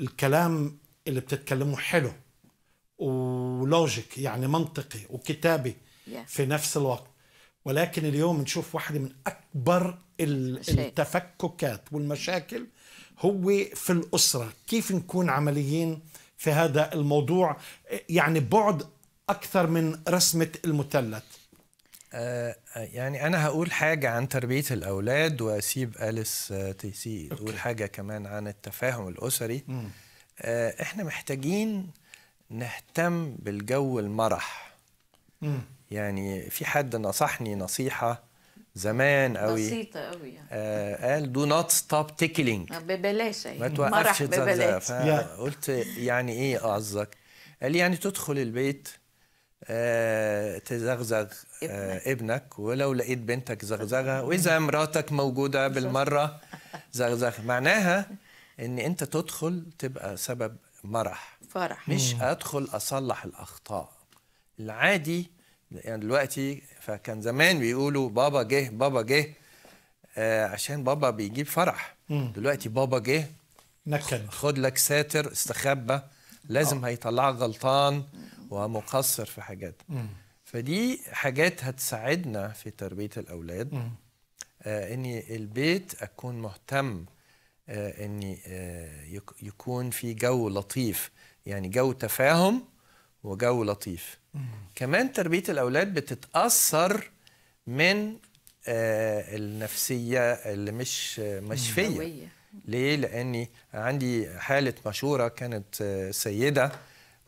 الكلام اللي بتتكلمه حلو ولوجيك يعني منطقي وكتابي في نفس الوقت ولكن اليوم نشوف واحدة من أكبر التفككات والمشاكل هو في الأسرة كيف نكون عمليين في هذا الموضوع يعني بعد أكثر من رسمة المثلث آه، يعني انا هقول حاجه عن تربيه الاولاد واسيب اليس آه، تيسي تقول حاجه كمان عن التفاهم الاسري مم. آه، احنا محتاجين نهتم بالجو المرح مم. يعني في حد نصحني نصيحه زمان قوي بسيطه قوي يعني. آه قال دو نوت ستوب تيكلينج ببلاش يعني ما توقفش مرح ببلاش قلت يعني ايه قصدك قال لي يعني تدخل البيت آه، تزغزغ آه، ابنك ولو لقيت بنتك زغزغها واذا مراتك موجوده بالمره زغزغ معناها ان انت تدخل تبقى سبب مرح فرح مش ادخل اصلح الاخطاء العادي يعني دلوقتي فكان زمان بيقولوا بابا جه بابا جه آه عشان بابا بيجيب فرح مم. دلوقتي بابا جه نكد خد لك ساتر استخبى لازم أوه. هيطلعك غلطان ومقصر في حاجات فدي حاجات هتساعدنا في تربيه الاولاد آه اني البيت اكون مهتم آه اني آه يكون في جو لطيف يعني جو تفاهم وجو لطيف كمان تربيه الاولاد بتتاثر من آه، النفسيه اللي مش مش فيا ليه لاني عندي حاله مشوره كانت آه، سيده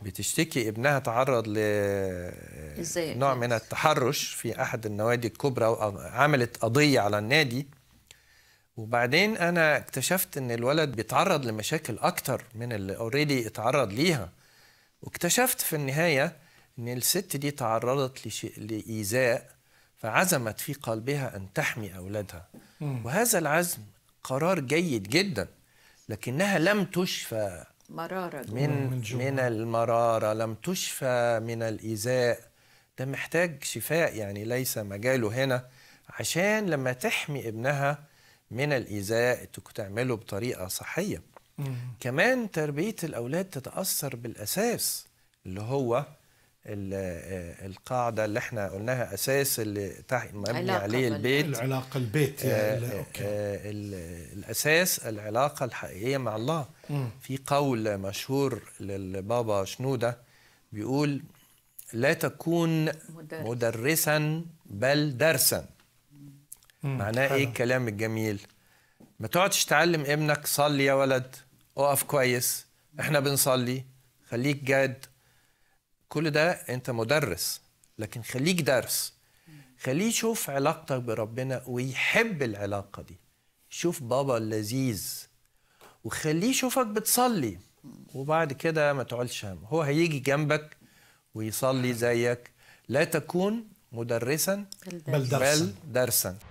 بتشتكي ابنها تعرض ل نوع من التحرش في احد النوادي الكبرى وعملت قضيه على النادي وبعدين انا اكتشفت ان الولد بيتعرض لمشاكل اكتر من اللي اوريدي اتعرض ليها واكتشفت في النهايه ان الست دي تعرضت لشيء لايذاء فعزمت في قلبها ان تحمي اولادها وهذا العزم قرار جيد جدا لكنها لم تشفى مرارة من من, من المرارة لم تشفى من الإيذاء ده محتاج شفاء يعني ليس مجاله هنا عشان لما تحمي ابنها من الإيذاء تعمله بطريقة صحية مم. كمان تربية الأولاد تتأثر بالأساس اللي هو آه، القاعده اللي احنا قلناها اساس اللي مبني عليه البيت العلاقه البيت يعني آه أوكي. آه الاساس العلاقه الحقيقيه مع الله م. في قول مشهور للبابا شنوده بيقول لا تكون مدرسا بل درسا معناه ايه الكلام الجميل ما تقعدش تعلم ابنك صلي يا ولد اقف كويس احنا بنصلي خليك جاد كل ده انت مدرس لكن خليك درس خليه يشوف علاقتك بربنا ويحب العلاقه دي شوف بابا اللذيذ وخليه يشوفك بتصلي وبعد كده ما تقعدش هم هو هيجي جنبك ويصلي زيك لا تكون مدرسا بل درسا, بل درساً.